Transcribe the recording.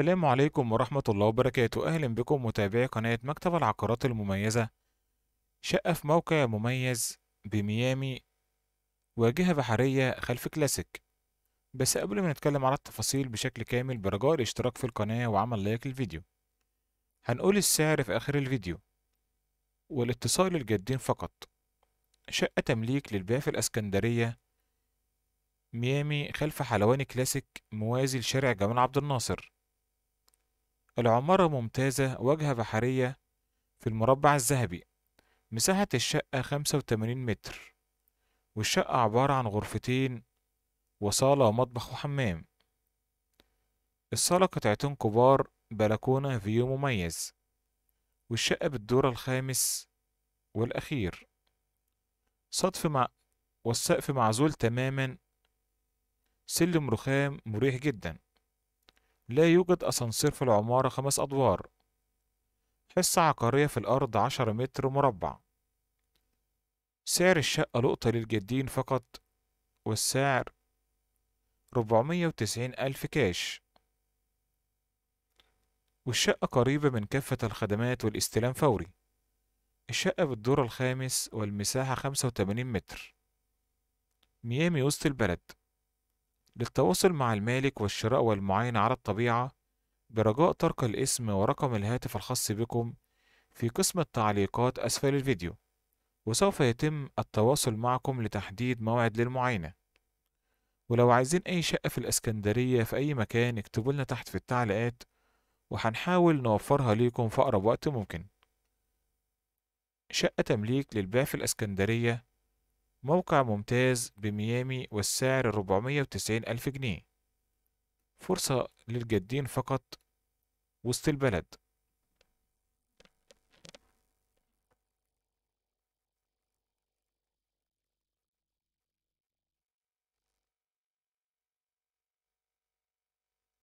السلام عليكم ورحمة الله وبركاته أهلا بكم متابعي قناة مكتب العقارات المميزة شقة في موقع مميز بميامي واجهة بحرية خلف كلاسيك بس قبل ما نتكلم على التفاصيل بشكل كامل برجاء الاشتراك في القناة وعمل لايك للفيديو هنقول السعر في آخر الفيديو والاتصال للجادين فقط شقة تمليك للبيع في الأسكندرية ميامي خلف حلواني كلاسيك موازي لشارع جمال عبد الناصر العمارة ممتازة واجهة بحرية في المربع الذهبي مساحة الشقة خمسة وتمانين متر والشقة عبارة عن غرفتين وصالة ومطبخ وحمام الصالة قطعتين كبار بلكونة فيو مميز والشقة بالدور الخامس والأخير سطف مع والسقف معزول تماما سلم رخام مريح جدا لا يوجد أسانسير في العمارة خمس أدوار حصة عقارية في الأرض عشرة متر مربع سعر الشقة لقطة للجادين فقط والسعر ربعمية وتسعين ألف كاش والشقة قريبة من كافة الخدمات والاستلام فوري الشقة بالدور الخامس والمساحة خمسة وتمانين متر ميامي وسط البلد للتواصل مع المالك والشراء والمعاينة على الطبيعة برجاء ترك الاسم ورقم الهاتف الخاص بكم في قسم التعليقات أسفل الفيديو وسوف يتم التواصل معكم لتحديد موعد للمعاينة ولو عايزين أي شقة في الإسكندرية في أي مكان اكتبوا لنا تحت في التعليقات وهنحاول نوفرها ليكم في أقرب وقت ممكن شقة تمليك للبيع في الإسكندرية موقع ممتاز بميامي والسعر 490 ألف جنيه فرصة للجادين فقط وسط البلد